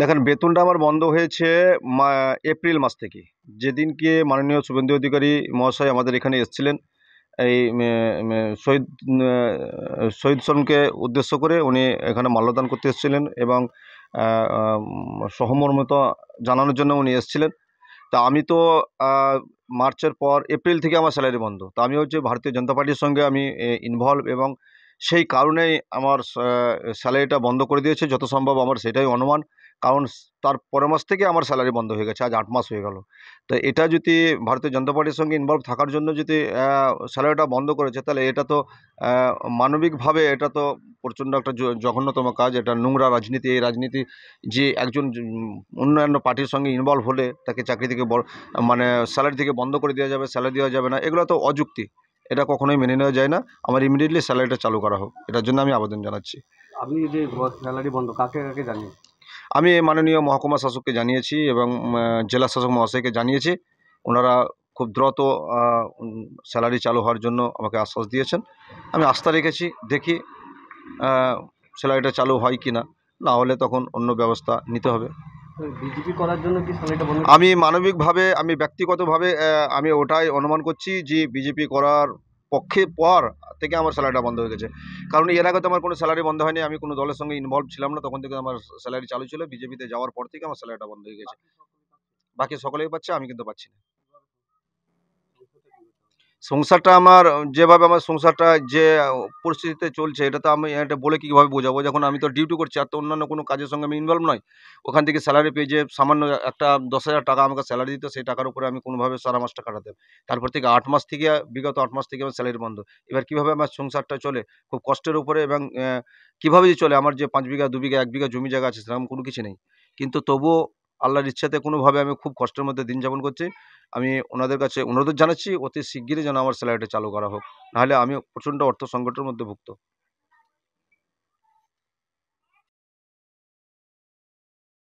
দেখেন বেতনটা আমার বন্ধ হয়েছে এপ্রিল মাস থেকে যেদিনকে মাননীয় শুভেন্দু অধিকারী মহাশয় আমাদের এখানে এসেছিলেন এই শহীদ শহীদ সরণকে উদ্দেশ্য করে উনি এখানে মাল্যদান করতে এসেছিলেন এবং সহমর্মতা জানানোর জন্য উনি এসেছিলেন তা আমি তো মার্চের পর এপ্রিল থেকে আমার স্যালারি বন্ধ তা আমি হচ্ছে ভারতীয় জনতা পার্টির সঙ্গে আমি ইনভলভ এবং সেই কারণেই আমার স্যালারিটা বন্ধ করে দিয়েছে যত সম্ভব আমার সেটাই অনুমান কারণ তার পরের মাস থেকে আমার স্যালারি বন্ধ হয়ে গেছে আজ আট মাস হয়ে গেল তো এটা যদি ভারতীয় জনতা পার্টির সঙ্গে ইনভলভ থাকার জন্য যদি স্যালারিটা বন্ধ করেছে তাহলে এটা তো মানবিকভাবে এটা তো প্রচণ্ড একটা জঘন্যতম কাজ এটা নোংরা রাজনীতি এই রাজনীতি যে একজন অন্যান্য পার্টির সঙ্গে ইনভলভ হলে তাকে চাকরি থেকে মানে স্যালারি থেকে বন্ধ করে দেওয়া যাবে স্যালারি দেওয়া যাবে না এগুলো তো অযুক্তি এটা কখনোই মেনে নেওয়া যায় না আমার ইমিডিয়েটলি স্যালারিটা চালু করা হোক এটার জন্য আমি আবেদন জানাচ্ছি আপনি যে স্যালারি বন্ধ কাকে কাকে জানিয়েছেন আমি মাননীয় মহকুমা শাসককে জানিয়েছি এবং জেলা শাসক মহাশয়কে জানিয়েছি ওনারা খুব দ্রুত স্যালারি চালু হওয়ার জন্য আমাকে আশ্বাস দিয়েছেন আমি আস্থা রেখেছি দেখি স্যালারিটা চালু হয় কি না হলে তখন অন্য ব্যবস্থা নিতে হবে আমি মানবিকভাবে আমি ব্যক্তিগতভাবে আমি ওটাই অনুমান করছি যে বিজেপি করার পক্ষে পর থেকে আমার স্যালারিটা বন্ধ হয়ে গেছে কারণ এর আগে তো আমার কোনো স্যালারি বন্ধ হয়নি আমি কোনো দলের সঙ্গে ইনভলভ ছিলাম না তখন থেকে আমার স্যালারি চালু ছিল বিজেপিতে যাওয়ার পর থেকে আমার স্যালারিটা বন্ধ হয়ে গেছে বাকি সকলেই পাচ্ছে আমি কিন্তু পাচ্ছি না সংসারটা আমার যেভাবে আমার সংসারটা যে পরিস্থিতিতে চলছে এটা তো আমি এটা বলে কীভাবে বোঝাবো যখন আমি তো ডিউটি করছি আর তো অন্যান্য কোনো কাজের সঙ্গে আমি ইনভলভ নয় ওখান থেকে স্যালারি পেয়ে যে সামান্য একটা দশ হাজার টাকা আমাকে স্যালারি দিত সেই টাকার উপরে আমি কোনোভাবে সারা মাসটা কাটাতাম তারপর থেকে আট মাস থেকে বিগত আট মাস থেকে আমার স্যালারি বন্ধ এবার কীভাবে আমার সংসারটা চলে খুব কষ্টের উপরে এবং কীভাবে যে চলে আমার যে পাঁচ বিঘা দু বিঘা এক বিঘা জমি জায়গা আছে সেরকম কোনো কিছু নেই কিন্তু তবুও আল্লাহর ইচ্ছাতে কোনোভাবে আমি খুব কষ্টের মধ্যে দিন যাপন করছি আমি ওনাদের কাছে অনুরোধ জানাচ্ছি অতি শিগগিরই যেন আমার স্যালারিটা চালু করা হোক নাহলে আমি প্রচণ্ড অর্থ সংকটের মধ্যে ভুক্ত